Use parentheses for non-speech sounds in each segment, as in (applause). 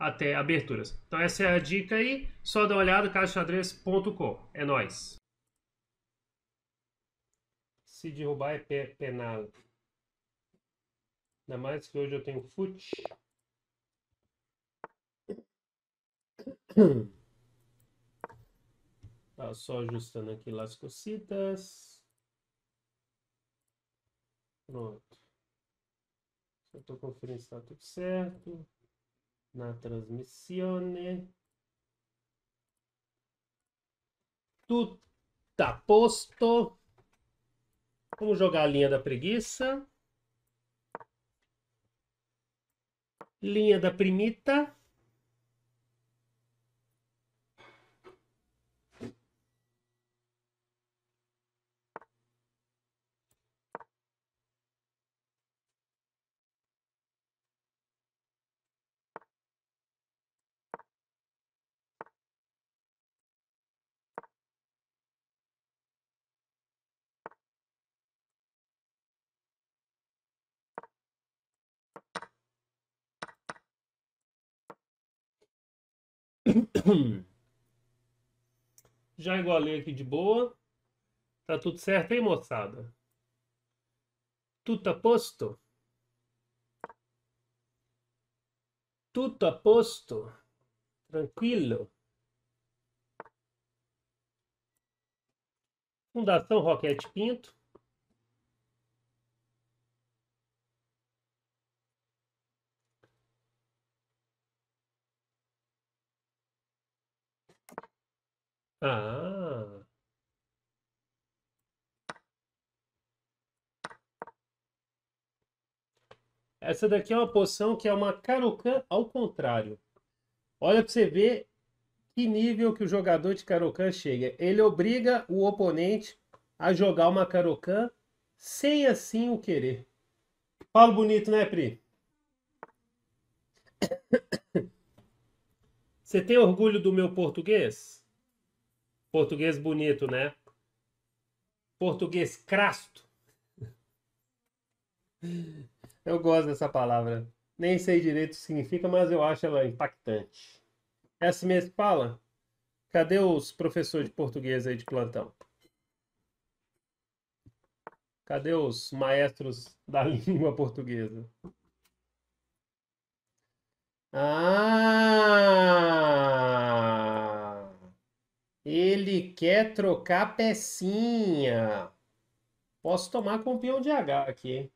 até aberturas. Então essa é a dica aí, só dá uma olhada, caixadrez.com. É nóis! Se derrubar é penal. Ainda mais que hoje eu tenho fute. (coughs) Tá só ajustando aqui as cocitas. Pronto. Só estou conferindo se está tudo certo na trasmissione. Né? tudo a tá posto. Vamos jogar a linha da preguiça. Linha da primita. (clears throat) Já igualei aqui de boa. Tá tudo certo, hein, moçada? Tudo a tá posto? Tudo a tá posto? Tranquilo? Fundação Roquete Pinto. Ah. Essa daqui é uma poção que é uma Karokan ao contrário. Olha para você ver que nível que o jogador de Karokan chega. Ele obriga o oponente a jogar uma Karokan sem assim o querer. Falo bonito, né, Pri? Você tem orgulho do meu português? Português bonito, né? Português crasto. Eu gosto dessa palavra. Nem sei direito o que significa, mas eu acho ela impactante. Essa é assim mesma fala? Cadê os professores de português aí de plantão? Cadê os maestros da (laughs) língua portuguesa? Ah! Ele quer trocar pecinha. Posso tomar com o peão de H aqui, hein?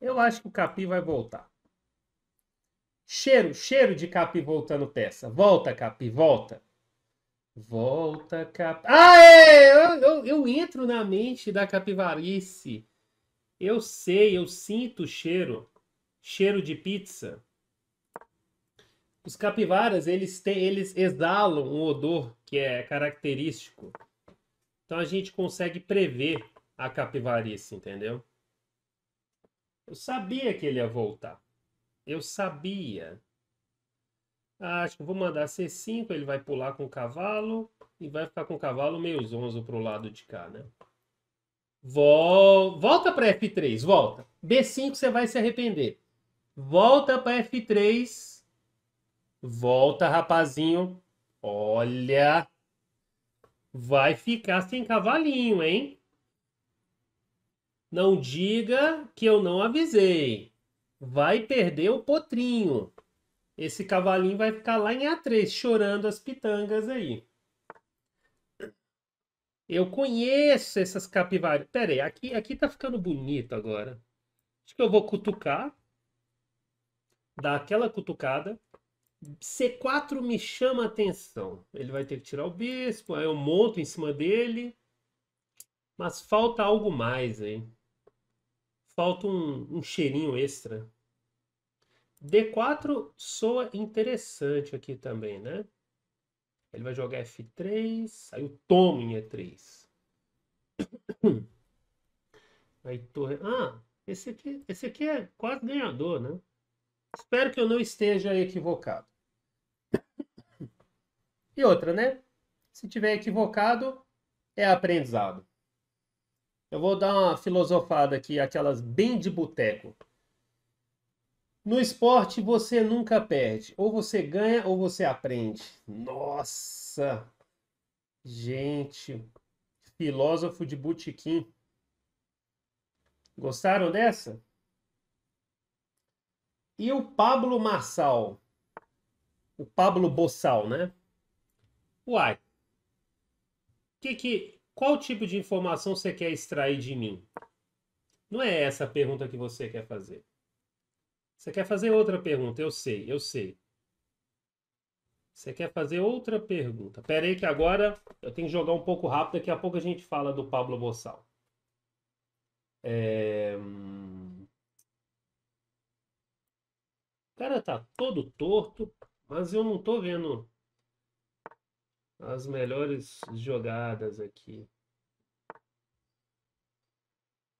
Eu acho que o Capi vai voltar. Cheiro, cheiro de Capi voltando peça. Volta, Capi, volta. Volta, Capi. Aê! Eu, eu, eu entro na mente da capivarice. Eu sei, eu sinto o cheiro. Cheiro de pizza. Os capivaras, eles, eles exalam um odor que é característico. Então a gente consegue prever a capivarice, entendeu? Eu sabia que ele ia voltar. Eu sabia. Ah, acho que vou mandar C5, ele vai pular com o cavalo e vai ficar com o cavalo meio zonzo pro lado de cá, né? Vol... Volta para F3, volta. B5 você vai se arrepender. Volta para F3. Volta, rapazinho. Olha. Vai ficar sem cavalinho, hein? Não diga que eu não avisei. Vai perder o potrinho. Esse cavalinho vai ficar lá em A3, chorando as pitangas aí. Eu conheço essas capivaras. Pera aí, aqui, aqui tá ficando bonito agora. Acho que eu vou cutucar. Dar aquela cutucada. C4 me chama a atenção. Ele vai ter que tirar o bispo, aí eu monto em cima dele. Mas falta algo mais aí. Falta um, um cheirinho extra. D4 soa interessante aqui também, né? Ele vai jogar F3, aí o tomo em E3. (coughs) Aí torre... Ah, esse aqui, esse aqui é quase ganhador, né? Espero que eu não esteja equivocado. E outra, né? Se tiver equivocado, é aprendizado. Eu vou dar uma filosofada aqui, aquelas bem de boteco. No esporte você nunca perde, ou você ganha ou você aprende. Nossa! Gente, filósofo de botequim. Gostaram dessa? E o Pablo Marçal? O Pablo Bossal, né? Uai, que que, qual tipo de informação você quer extrair de mim? Não é essa a pergunta que você quer fazer. Você quer fazer outra pergunta, eu sei, eu sei. Você quer fazer outra pergunta. Pera aí que agora eu tenho que jogar um pouco rápido, daqui a pouco a gente fala do Pablo Bossal. É... O cara tá todo torto, mas eu não tô vendo as melhores jogadas aqui.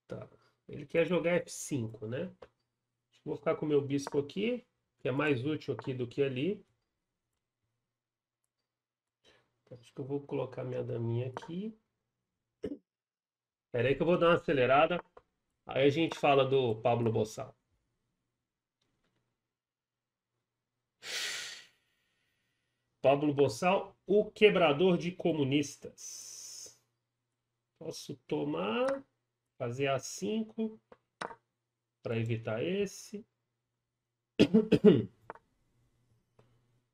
Tá. Ele quer jogar F5, né? Vou ficar com o meu bispo aqui, que é mais útil aqui do que ali. Tá, acho que eu vou colocar minha daminha aqui. Espera aí que eu vou dar uma acelerada. Aí a gente fala do Pablo Bossal. Pablo Bossal, o quebrador de comunistas. Posso tomar, fazer A5 para evitar esse. (coughs)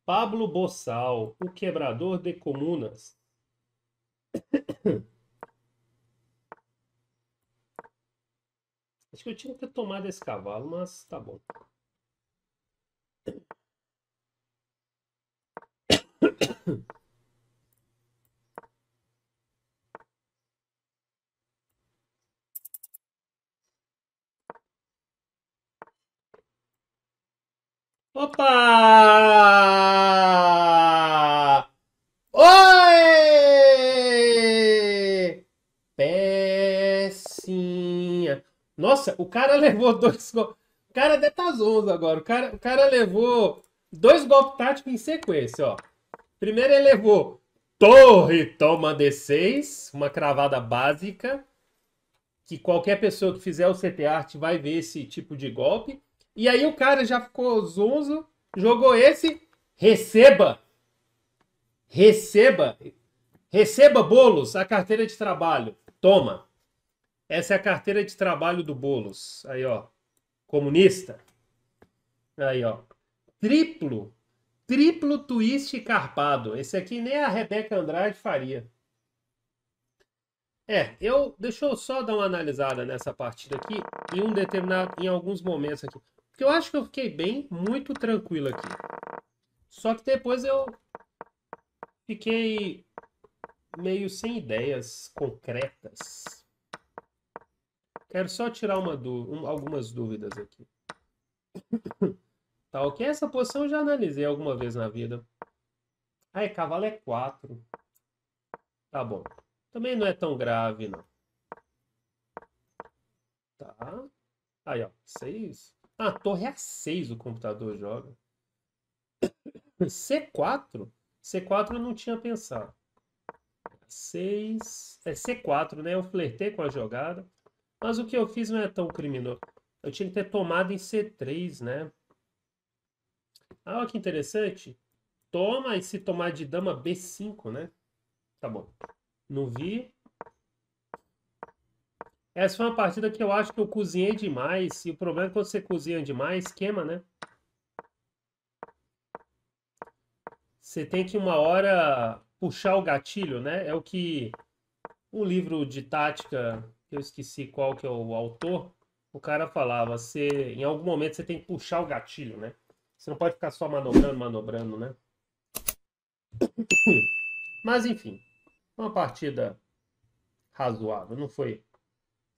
Pablo Bossal, o quebrador de comunas. (coughs) Acho que eu tinha que ter tomado esse cavalo, mas tá bom. (coughs) Opa! Oi! Pecinha. Nossa, o cara levou dois golpes. O cara deve tá agora. O cara, o cara levou dois golpes táticos em sequência, ó. Primeiro ele levou torre, toma D6, uma cravada básica, que qualquer pessoa que fizer o CT Art vai ver esse tipo de golpe. E aí o cara já ficou zonzo, jogou esse, receba, receba, receba bolos, a carteira de trabalho, toma. Essa é a carteira de trabalho do bolos, aí ó, comunista, aí ó, triplo Triplo twist carpado. Esse aqui nem a Rebeca Andrade faria. É, eu deixa eu só dar uma analisada nessa partida aqui em um determinado em alguns momentos aqui. Porque eu acho que eu fiquei bem, muito tranquilo aqui. Só que depois eu fiquei meio sem ideias concretas. Quero só tirar uma um, algumas dúvidas aqui. (coughs) Tá ok? Essa posição eu já analisei alguma vez na vida. Ah, é cavalo é 4. Tá bom. Também não é tão grave, não. Tá. Aí, ó. 6. Ah, a torre é a 6 o computador joga. C4? C4 eu não tinha pensado. 6. É C4, né? Eu flertei com a jogada. Mas o que eu fiz não é tão criminoso. Eu tinha que ter tomado em C3, né? Ah, olha que interessante. Toma, e se tomar de dama B5, né? Tá bom. Não vi. Essa foi uma partida que eu acho que eu cozinhei demais. E o problema é quando você cozinha demais, queima, né? Você tem que uma hora puxar o gatilho, né? É o que um livro de tática, eu esqueci qual que é o autor, o cara falava, você em algum momento você tem que puxar o gatilho, né? Você não pode ficar só manobrando, manobrando, né? (coughs) Mas enfim, uma partida razoável. Não foi